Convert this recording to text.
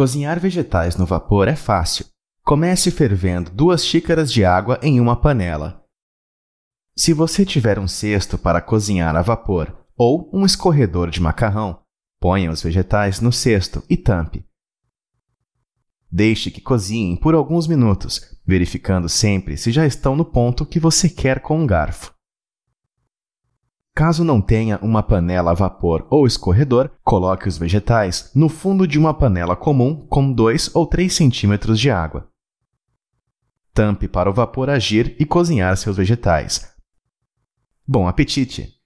Cozinhar vegetais no vapor é fácil. Comece fervendo duas xícaras de água em uma panela. Se você tiver um cesto para cozinhar a vapor ou um escorredor de macarrão, ponha os vegetais no cesto e tampe. Deixe que cozinhem por alguns minutos, verificando sempre se já estão no ponto que você quer com um garfo. Caso não tenha uma panela a vapor ou escorredor, coloque os vegetais no fundo de uma panela comum com 2 ou 3 centímetros de água. Tampe para o vapor agir e cozinhar seus vegetais. Bom apetite!